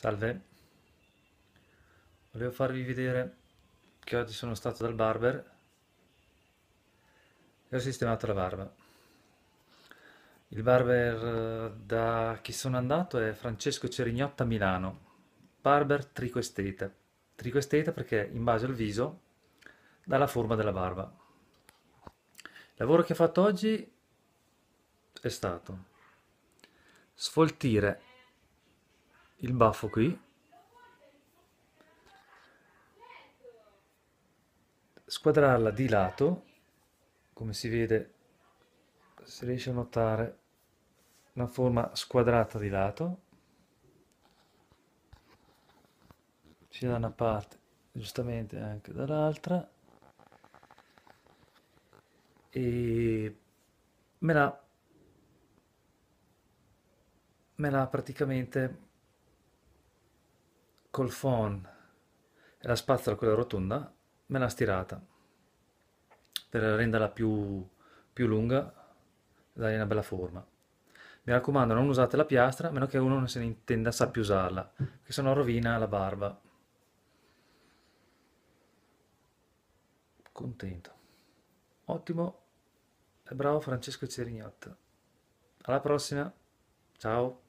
Salve, volevo farvi vedere che oggi sono stato dal barber e ho sistemato la barba. Il barber eh, da chi sono andato è Francesco Cerignotta Milano, barber tricoesteta. Tricoesteta perché in base al viso dà la forma della barba. Il lavoro che ho fatto oggi è stato sfoltire il baffo qui squadrarla di lato come si vede si riesce a notare la forma squadrata di lato sia da una parte giustamente anche dall'altra e me la me la praticamente col phone e la spazzola quella rotonda me l'ha stirata per renderla più, più lunga e dargli una bella forma. Mi raccomando, non usate la piastra a meno che uno non se ne intenda sappia usarla, che sennò rovina la barba. Contento. Ottimo e bravo Francesco Cerignotta. Alla prossima. Ciao.